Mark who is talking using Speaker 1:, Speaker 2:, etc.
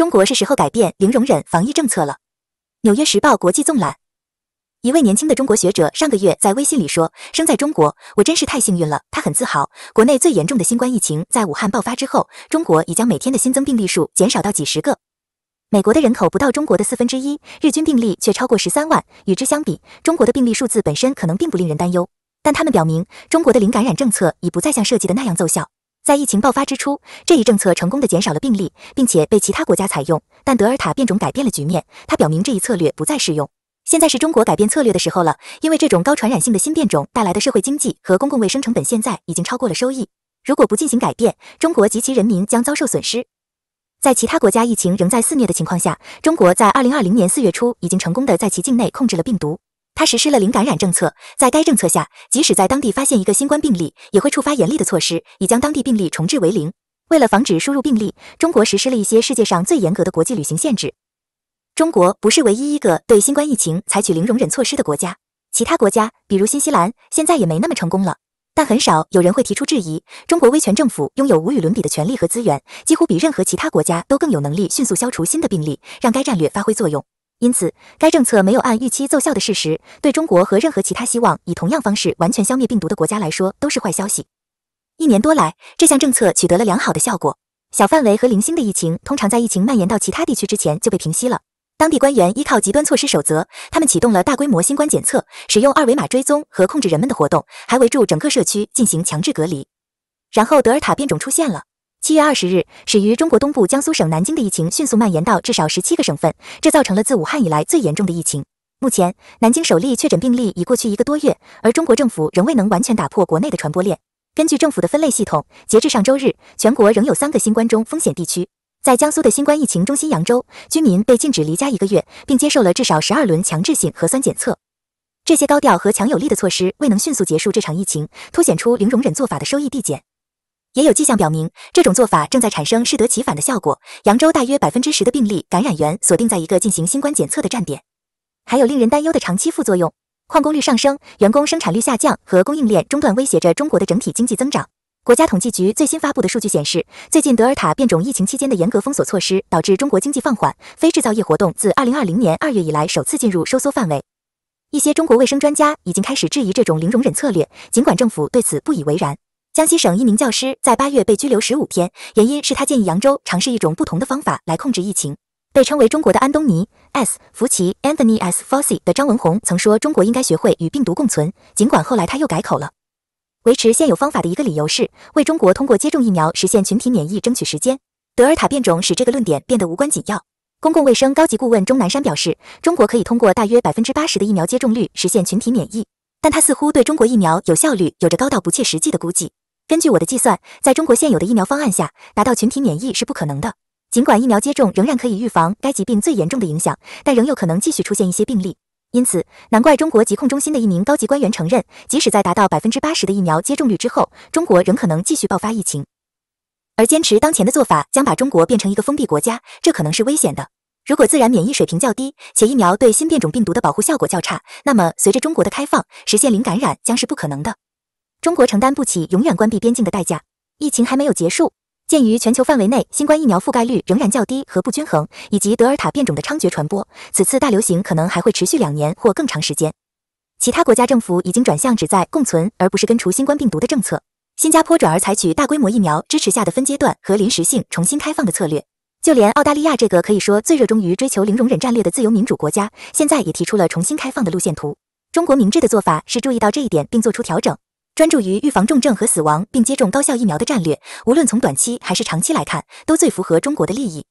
Speaker 1: 中国是时候改变零容忍防疫政策了。《纽约时报》国际纵览，一位年轻的中国学者上个月在微信里说：“生在中国，我真是太幸运了。”他很自豪，国内最严重的新冠疫情在武汉爆发之后，中国已将每天的新增病例数减少到几十个。美国的人口不到中国的四分之一，日均病例却超过十三万。与之相比，中国的病例数字本身可能并不令人担忧，但他们表明，中国的零感染政策已不再像设计的那样奏效。在疫情爆发之初，这一政策成功的减少了病例，并且被其他国家采用。但德尔塔变种改变了局面，它表明这一策略不再适用。现在是中国改变策略的时候了，因为这种高传染性的新变种带来的社会经济和公共卫生成本现在已经超过了收益。如果不进行改变，中国及其人民将遭受损失。在其他国家疫情仍在肆虐的情况下，中国在二零二零年四月初已经成功的在其境内控制了病毒。他实施了零感染政策，在该政策下，即使在当地发现一个新冠病例，也会触发严厉的措施，以将当地病例重置为零。为了防止输入病例，中国实施了一些世界上最严格的国际旅行限制。中国不是唯一一个对新冠疫情采取零容忍措施的国家，其他国家，比如新西兰，现在也没那么成功了。但很少有人会提出质疑，中国威权政府拥有无与伦比的权力和资源，几乎比任何其他国家都更有能力迅速消除新的病例，让该战略发挥作用。因此，该政策没有按预期奏效的事实，对中国和任何其他希望以同样方式完全消灭病毒的国家来说都是坏消息。一年多来，这项政策取得了良好的效果，小范围和零星的疫情通常在疫情蔓延到其他地区之前就被平息了。当地官员依靠极端措施守则，他们启动了大规模新冠检测，使用二维码追踪和控制人们的活动，还围住整个社区进行强制隔离。然后，德尔塔变种出现了。七月二十日，始于中国东部江苏省南京的疫情迅速蔓延到至少十七个省份，这造成了自武汉以来最严重的疫情。目前，南京首例确诊病例已过去一个多月，而中国政府仍未能完全打破国内的传播链。根据政府的分类系统，截至上周日，全国仍有三个新冠中风险地区。在江苏的新冠疫情中心扬州，居民被禁止离家一个月，并接受了至少十二轮强制性核酸检测。这些高调和强有力的措施未能迅速结束这场疫情，凸显出零容忍做法的收益递减。也有迹象表明，这种做法正在产生适得其反的效果。扬州大约百分之十的病例感染源锁定在一个进行新冠检测的站点，还有令人担忧的长期副作用：旷工率上升、员工生产率下降和供应链中断威胁着中国的整体经济增长。国家统计局最新发布的数据显示，最近德尔塔变种疫情期间的严格封锁措施导致中国经济放缓，非制造业活动自2020年2月以来首次进入收缩范围。一些中国卫生专家已经开始质疑这种零容忍策略，尽管政府对此不以为然。江西省一名教师在八月被拘留十五天，原因是他建议扬州尝试一种不同的方法来控制疫情。被称为“中国的安东尼 ·S· 福奇 （Anthony S. Fauci）” 的张文宏曾说：“中国应该学会与病毒共存。”尽管后来他又改口了。维持现有方法的一个理由是，为中国通过接种疫苗实现群体免疫争取时间。德尔塔变种使这个论点变得无关紧要。公共卫生高级顾问钟南山表示，中国可以通过大约百分之八十的疫苗接种率实现群体免疫，但他似乎对中国疫苗有效率有着高到不切实际的估计。根据我的计算，在中国现有的疫苗方案下，达到群体免疫是不可能的。尽管疫苗接种仍然可以预防该疾病最严重的影响，但仍有可能继续出现一些病例。因此，难怪中国疾控中心的一名高级官员承认，即使在达到百分之八十的疫苗接种率之后，中国仍可能继续爆发疫情。而坚持当前的做法将把中国变成一个封闭国家，这可能是危险的。如果自然免疫水平较低，且疫苗对新变种病毒的保护效果较差，那么随着中国的开放，实现零感染将是不可能的。中国承担不起永远关闭边境的代价。疫情还没有结束。鉴于全球范围内新冠疫苗覆盖率仍然较低和不均衡，以及德尔塔变种的猖獗传播，此次大流行可能还会持续两年或更长时间。其他国家政府已经转向旨在共存而不是根除新冠病毒的政策。新加坡转而采取大规模疫苗支持下的分阶段和临时性重新开放的策略。就连澳大利亚这个可以说最热衷于追求零容忍战略的自由民主国家，现在也提出了重新开放的路线图。中国明智的做法是注意到这一点并做出调整。专注于预防重症和死亡，并接种高效疫苗的战略，无论从短期还是长期来看，都最符合中国的利益。